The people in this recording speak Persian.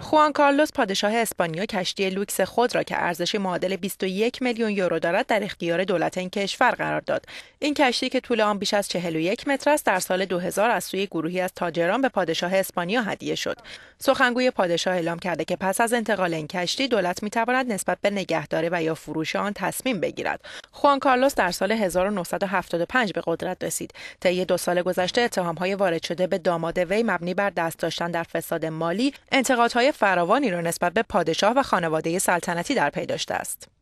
خوان کارلوس پادشاه اسپانیا کشتی لوکس خود را که ارزش معادل 21 میلیون یورو دارد در اختیار دولت این کشور قرار داد. این کشتی که طول آن بیش از 41 متر است در سال 2000 از سوی گروهی از تاجران به پادشاه اسپانیا هدیه شد. سخنگوی پادشاه اعلام کرده که پس از انتقال این کشتی دولت میتواند نسبت به نگهداری و یا فروش آن تصمیم بگیرد. خوان کارلوس در سال 1975 به قدرت رسید. طی دو سال گذشته های وارد شده به داماد وی مبنی بر دست داشتن در فساد مالی، انتقادهای فراوانی را نسبت به پادشاه و خانواده سلطنتی در پی داشته است.